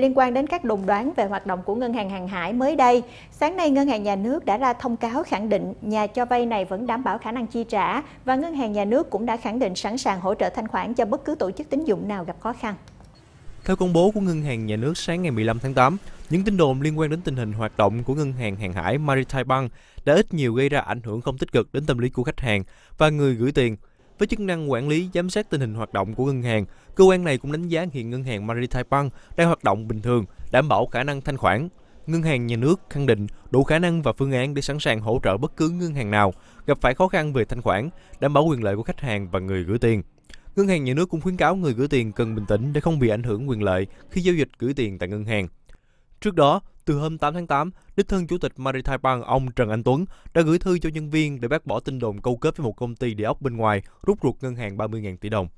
Liên quan đến các đồn đoán về hoạt động của ngân hàng hàng hải mới đây, sáng nay ngân hàng nhà nước đã ra thông cáo khẳng định nhà cho vay này vẫn đảm bảo khả năng chi trả và ngân hàng nhà nước cũng đã khẳng định sẵn sàng hỗ trợ thanh khoản cho bất cứ tổ chức tín dụng nào gặp khó khăn. Theo công bố của ngân hàng nhà nước sáng ngày 15 tháng 8, những tin đồn liên quan đến tình hình hoạt động của ngân hàng hàng hải Maritime Bank đã ít nhiều gây ra ảnh hưởng không tích cực đến tâm lý của khách hàng và người gửi tiền – với chức năng quản lý giám sát tình hình hoạt động của ngân hàng, cơ quan này cũng đánh giá hiện ngân hàng Maritime Bank đang hoạt động bình thường, đảm bảo khả năng thanh khoản. Ngân hàng nhà nước khẳng định đủ khả năng và phương án để sẵn sàng hỗ trợ bất cứ ngân hàng nào gặp phải khó khăn về thanh khoản, đảm bảo quyền lợi của khách hàng và người gửi tiền. Ngân hàng nhà nước cũng khuyến cáo người gửi tiền cần bình tĩnh để không bị ảnh hưởng quyền lợi khi giao dịch gửi tiền tại ngân hàng. Trước đó, từ hôm 8 tháng 8, đích thân Chủ tịch Maritime Bank ông Trần Anh Tuấn đã gửi thư cho nhân viên để bác bỏ tin đồn câu kết với một công ty địa ốc bên ngoài rút ruột ngân hàng 30.000 tỷ đồng.